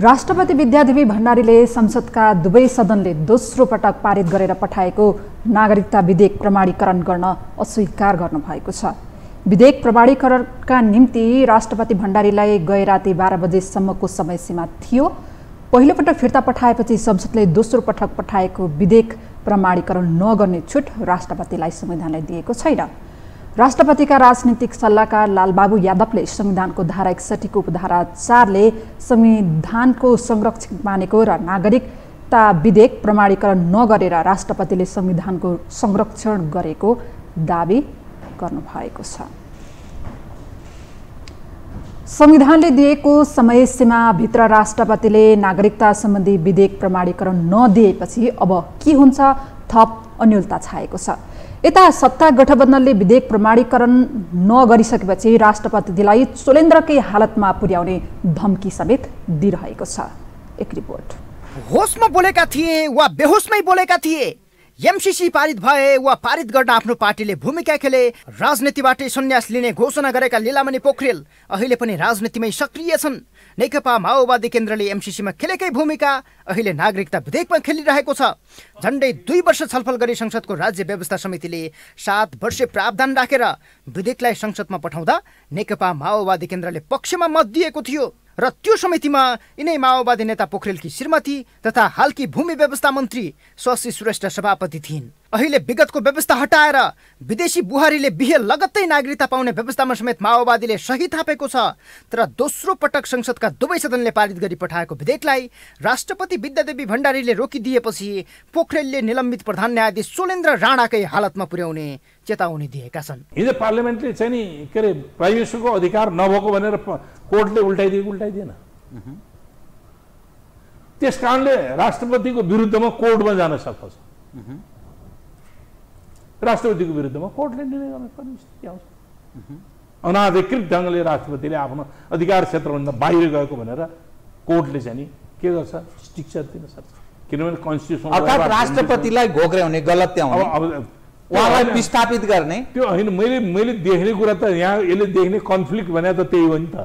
राष्ट्रपति विद्यादेवी भण्डारीले संसदका दुवै सदनले दोस्रो पटक पारित गरेर पठाएको नागरिकता विधेयक प्रमाणीकरण गर्न अस्वीकार गर्नुभएको छ विधेयक प्रमाणीकरणका निम्ति राष्ट्रपति भण्डारीलाई गए राति बाह्र बजेसम्मको समयसीमा थियो पहिलोपटक फिर्ता पठाएपछि संसदले दोस्रो पटक पठाएको विधेयक प्रमाणीकरण नगर्ने छुट राष्ट्रपतिलाई संविधानलाई दिएको छैन राष्ट्रपतिका राजनीतिक सल्लाहकार लालबाबु यादवले संविधानको धारा एकसठीको उपधारा चारले संविधानको संरक्षण मानेको र नागरिकता विधेयक प्रमाणीकरण नगरेर राष्ट्रपतिले संविधानको संरक्षण गरेको दावी गर्नुभएको छ संविधानले दिएको समय सीमाभित्र राष्ट्रपतिले नागरिकता सम्बन्धी विधेयक प्रमाणीकरण नदिएपछि अब के हुन्छ थप अन्यलता छाएको छ यता सत्ता गठबन्धनले विधेयक प्रमाणीकरण नगरिसकेपछि राष्ट्रपतिलाई चोलेन्द्रकै हालतमा पुर्याउने धम्की समेत दिइरहेको छ एक रिपोर्ट होसमा बोलेका थिए वा बेहोसमै बोलेका थिए एमसिसी पारित भए वा पारित गर्न आफ्नो पार्टीले भूमिका खेले राजनीतिबाटै सन्यास लिने घोषणा गरेका लीलामणि पोखरेल अहिले पनि राजनीतिमै सक्रिय छन् नेकपा माओवादी केन्द्रले एमसिसीमा खेलेकै भूमिका अहिले नागरिकता विधेयकमा खेलिरहेको छ झन्डै दुई वर्ष छलफल गरी संसदको राज्य व्यवस्था समितिले सात वर्ष प्रावधान राखेर विधेयकलाई संसदमा पठाउँदा नेकपा माओवादी केन्द्रले पक्षमा मत दिएको थियो र त्यो समितिमा यिनै माओवादी नेता पोखरेलकी श्रीमती तथा हालकी भूमि व्यवस्था मन्त्री शशी श्रेष्ठ सभापति थिइन् अहिले विगतको व्यवस्था हटाएर विदेशी बुहारीले बिहे लगत्तै नागरिकता पाउने व्यवस्थामा समेत माओवादीले सही थापेको छ तर दोस्रो पटक संसदका दुवै सदनले पारित गरी पठाएको विधेयकलाई राष्ट्रपति विद्यादेवी भण्डारीले रोकिदिएपछि पोखरेलले निलम्बित प्रधान न्यायाधीश सोलेन्द्र राणाकै हालतमा पुर्याउने चेतावनी दिएका छन् हिजो पार्लियामेन्टले चाहिँ नि के अरे प्राइभेसीको अधिकार नभएको भनेर कोर्टले उल्टाइदिएको उल्टाइदिएन त्यस कारणले राष्ट्रपतिको विरुद्धमा कोर्टमा जान सक्छ राष्ट्रपतिको विरुद्धमा कोर्टले निर्णय गर्नुपर्ने स्थिति आउँछ अनाधिकृत ढङ्गले राष्ट्रपतिले आफ्नो अधिकार क्षेत्रभन्दा बाहिर गएको भनेर कोर्टले चाहिँ नि के गर्छ स्टिक्चर दिन सक्छ किनभने कन्स्टिट्युसन अर्थात् राष्ट्रपतिलाई घोक्र्याउने गलत उहाँलाई विस्थापित गर्ने त्यो होइन मैले मैले देख्ने कुरा त यहाँ यसले देख्ने कन्फ्लिक्ट भने त त्यही हो नि त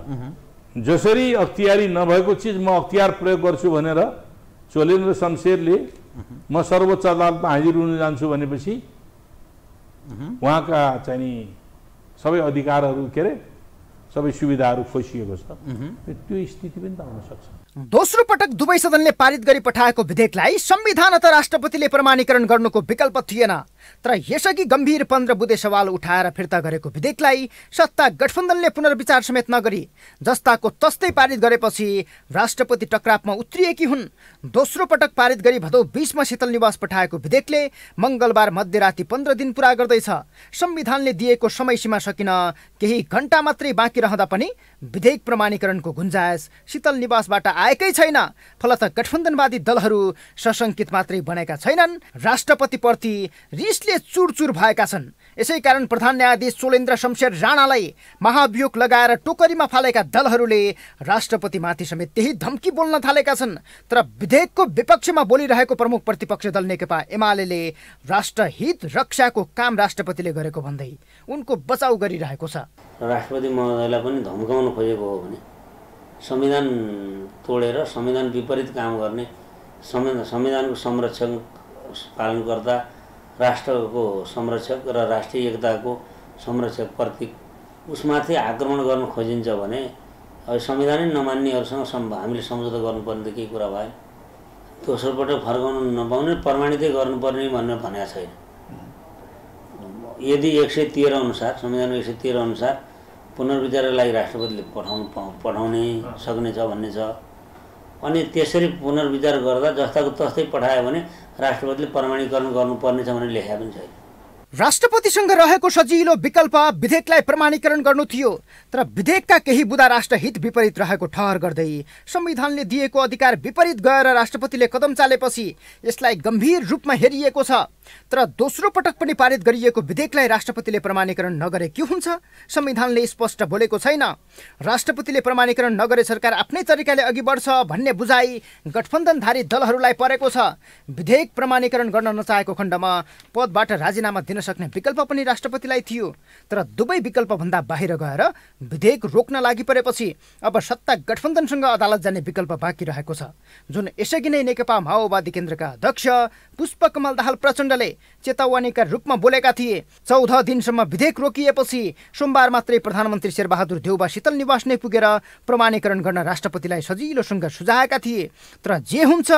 जसरी अख्तियारी नभएको चिज म अख्तियार प्रयोग गर्छु भनेर चोलेन्द्र शमशेरले म सर्वोच्च अदालतमा हाजिर हुन जान्छु भनेपछि उहाँका mm-hmm. चाहिँ नि सबै अधिकारहरू के अरे सबै सुविधाहरू खोसिएको छ mm-hmm. त्यो स्थिति पनि त सक्छ दोस्रो पटक दुवै सदनले पारित गरी पठाएको विधेयकलाई संविधान अथवा राष्ट्रपतिले प्रमाणीकरण गर्नुको विकल्प थिएन तर यसअघि गम्भीर पन्ध्र बुधे सवाल उठाएर फिर्ता गरेको विधेयकलाई सत्ता गठबन्धनले पुनर्विचार समेत नगरी जस्ताको तस्तै पारित गरेपछि राष्ट्रपति टक्रापमा उत्रिएकी हुन् दोस्रो पटक पारित गरी भदौ बिसमा शीतल निवास पठाएको विधेयकले मङ्गलबार मध्यराति पन्ध्र दिन पुरा गर्दैछ संविधानले दिएको समयसीमा सकिन केही घण्टा मात्रै बाँकी रहँदा पनि विधेयक प्रमाणीकरणको गुन्जायस शीतल निवासबाट आएकै छैन फलत गठबन्धनवादी दलहरू सशङ्कित मात्रै बनेका छैनन् राष्ट्रपतिप्रति रिसले चुरचुर भएका छन् यसै कारण प्रधान न्यायाधीश सोलेन्द्र शमशेर राणालाई महाभियोग लगाएर टोकरीमा फालेका दलहरूले राष्ट्रपतिमाथि समेत त्यही धम्की बोल्न थालेका छन् तर विधेयकको विपक्षमा बोलिरहेको प्रमुख प्रतिपक्ष दल नेकपा एमाले राष्ट्रहित रक्षाको काम राष्ट्रपतिले गरेको भन्दै उनको बचाउ गरिरहेको छ राष्ट्रपति महोदयलाई पनि धम्काउन खोजेको हो भने संविधान तोडेर संविधान विपरीत काम गर्ने संविधान संविधानको संरक्षण पालन गर्दा राष्ट्रको संरक्षक र राष्ट्रिय एकताको संरक्षक प्रति उसमाथि आक्रमण गर्न खोजिन्छ भने अब संविधानै नमान्नेहरूसँग हामीले सम्झौता गर्नुपर्ने त केही कुरा भएन दोस्रोपटक फर्काउनु नपाउने प्रमाणितै गर्नुपर्ने भनेर भनेको छैन यदि एक सय तेह्र अनुसार संविधानको एक सय तेह्र अनुसार पुनर्विचारको लागि राष्ट्रपतिले पठाउनु पठाउने सक्नेछ भन्ने छ अनि त्यसरी पुनर्विचार गर्दा जस्ताको तस्तै पठायो भने राष्ट्रपतिले प्रमाणीकरण गर्नुपर्नेछ भनेर लेखा पनि छैन राष्ट्रपतिसँग रहेको सजिलो विकल्प विधेयकलाई प्रमाणीकरण गर्नु थियो तर विधेयकका केही बुदा हित विपरीत रहेको ठहर गर्दै संविधानले दिएको अधिकार विपरीत गएर राष्ट्रपतिले कदम चालेपछि यसलाई गम्भीर रूपमा हेरिएको छ तर दोस्रो पटक पनि पारित गरिएको विधेयकलाई राष्ट्रपतिले प्रमाणीकरण नगरे के हुन्छ संविधानले स्पष्ट बोलेको छैन राष्ट्रपतिले प्रमाणीकरण नगरे सरकार आफ्नै तरिकाले अघि बढ्छ भन्ने बुझाइ गठबन्धनधारी दलहरूलाई परेको छ विधेयक प्रमाणीकरण गर्न नचाहेको खण्डमा पदबाट राजीनामा दिन सक्ने विकल्प पनि राष्ट्रपतिलाई थियो तर दुवै विकल्पभन्दा बाहिर गएर विधेयक रोक्न लागि परेपछि अब सत्ता गठबन्धनसँग अदालत जाने विकल्प बाँकी रहेको छ जुन यसअघि नै नेकपा माओवादी केन्द्रका अध्यक्ष पुष्पकमल दाहाल प्रचण्ड केन्द्रले चेतावनीका रूपमा बोलेका थिए चौध दिनसम्म विधेयक रोकिएपछि सोमबार मात्रै प्रधानमन्त्री शेरबहादुर देउबा शीतल निवास नै पुगेर प्रमाणीकरण गर्न राष्ट्रपतिलाई सजिलोसँग सुझाएका थिए तर जे हुन्छ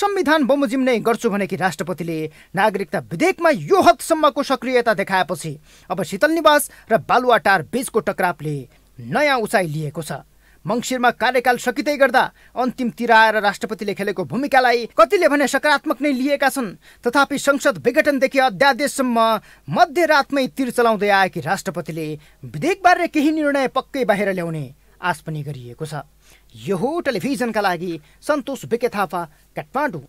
संविधान बमोजिम नै गर्छु भनेकी राष्ट्रपतिले नागरिकता विधेयकमा यो हदसम्मको सक्रियता देखाएपछि अब शीतल निवास र बालुवाटार बीचको टक्रापले नयाँ उचाइ लिएको छ मङ्सिरमा कार्यकाल सकिँदै गर्दा अन्तिमतिर आएर राष्ट्रपतिले खेलेको भूमिकालाई कतिले भने सकारात्मक नै लिएका छन् तथापि संसद विघटनदेखि अध्यादेशसम्म मध्यरातमै तिर चलाउँदै आएकी राष्ट्रपतिले विधेयकबारे केही निर्णय पक्कै बाहिर ल्याउने आश पनि गरिएको छ यो टेलिभिजनका लागि सन्तोष विके थापा काठमाडौँ